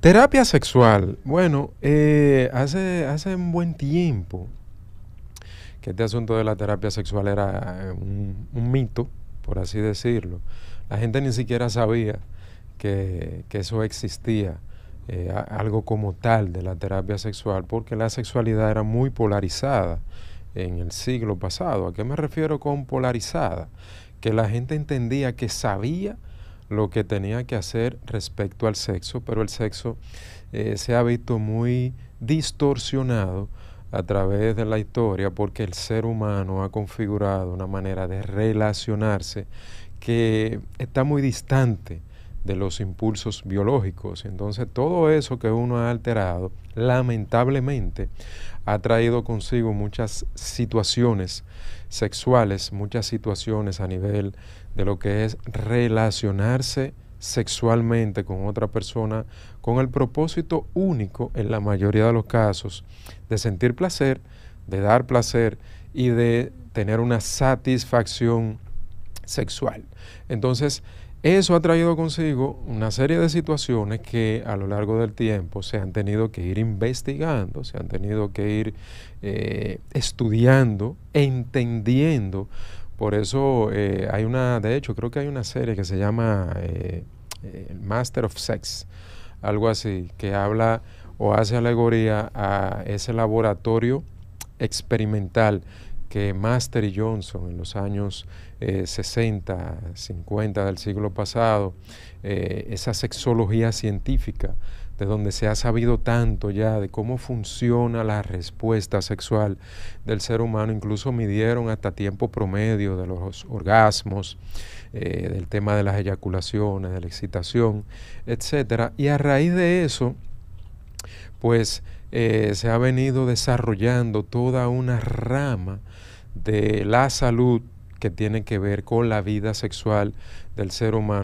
Terapia sexual. Bueno, eh, hace, hace un buen tiempo que este asunto de la terapia sexual era eh, un, mito, por así decirlo. La gente ni siquiera sabía que, eso existía, eh, algo como tal de la terapia sexual, porque la sexualidad era muy polarizada en el siglo pasado. ¿A qué me refiero con polarizada? Que la gente entendía que sabía lo que tenía que hacer respecto al sexo, pero el sexo eh, se ha visto muy distorsionado a través de la historia porque el ser humano ha configurado una manera de relacionarse que está muy distante de los impulsos biológicos. Entonces todo eso que uno ha alterado, lamentablemente, ha traído consigo muchas situaciones sexuales, muchas situaciones a nivel de lo que es relacionarse sexualmente con otra persona con el propósito único, en la mayoría de los casos, de sentir placer, de dar placer y de tener una satisfacción sexual. Entonces, eso ha traído consigo una serie de situaciones que a lo largo del tiempo se han tenido que ir investigando, se han tenido que ir eh, estudiando, entendiendo. Por eso eh, hay una, de hecho creo que hay una serie que se llama eh, Master of Sex, algo así, que habla o hace alegoría a ese laboratorio experimental que Master y Johnson en los años 60, eh, 50 del siglo pasado, eh, esa sexología científica, de donde se ha sabido tanto ya de cómo funciona la respuesta sexual del ser humano, incluso midieron hasta tiempo promedio de los orgasmos, eh, del tema de las eyaculaciones, de la excitación, etc. Y a raíz de eso, pues eh, se ha venido desarrollando toda una rama de la salud que tiene que ver con la vida sexual del ser humano.